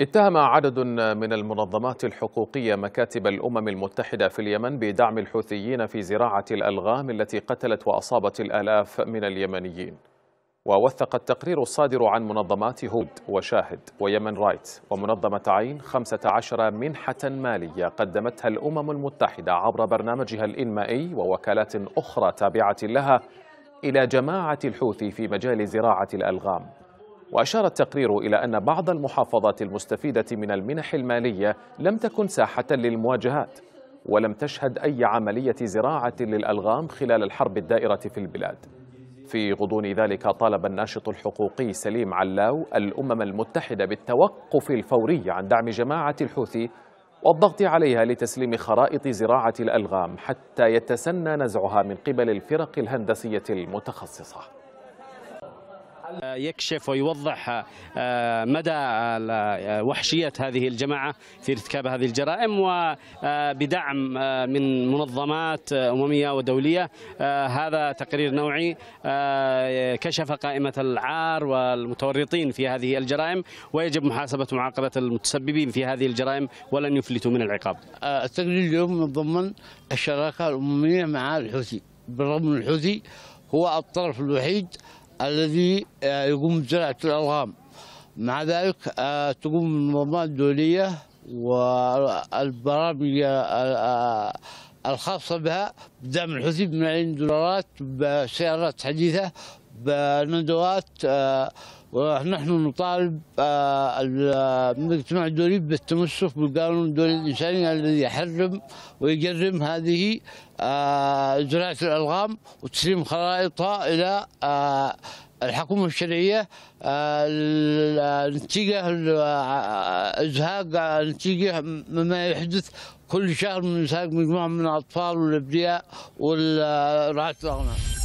اتهم عدد من المنظمات الحقوقية مكاتب الأمم المتحدة في اليمن بدعم الحوثيين في زراعة الألغام التي قتلت وأصابت الآلاف من اليمنيين ووثق التقرير الصادر عن منظمات هود وشاهد ويمن رايت ومنظمة عين 15 منحة مالية قدمتها الأمم المتحدة عبر برنامجها الإنمائي ووكالات أخرى تابعة لها إلى جماعة الحوثي في مجال زراعة الألغام وأشار التقرير إلى أن بعض المحافظات المستفيدة من المنح المالية لم تكن ساحة للمواجهات ولم تشهد أي عملية زراعة للألغام خلال الحرب الدائرة في البلاد في غضون ذلك طالب الناشط الحقوقي سليم علاو الأمم المتحدة بالتوقف الفوري عن دعم جماعة الحوثي والضغط عليها لتسليم خرائط زراعة الألغام حتى يتسنى نزعها من قبل الفرق الهندسية المتخصصة يكشف ويوضح آه، مدى آه، وحشية هذه الجماعة في ارتكاب هذه الجرائم وبدعم آه، من منظمات أممية ودولية هذا تقرير نوعي كشف قائمة العار والمتورطين في هذه الجرائم ويجب محاسبة معاقبة المتسببين في هذه الجرائم ولن يفلتوا من العقاب التقرير اليوم ضمن الشراكة الأممية مع الحوثي بالرغم من الحوثي هو الطرف الوحيد الذي آه، يقوم بزراعة الألغام مع ذلك آه، تقوم المنظمات الدولية والبرامج آه، الخاصة بها بدعم الحوثي بملايين الدولارات بسيارات حديثة بندوات آه، ونحن نطالب آه، المجتمع آه، الدولي بالتمسك بالقانون الدولي الانساني الذي يحرم ويجرم هذه زراعه الالغام وتسليم خرائطها الى الحكومة الشرعية نتيجة إزهاق نتيجة مما يحدث كل شهر من إزهاق مجموعة من الأطفال والأبرياء والرعاة الأغنام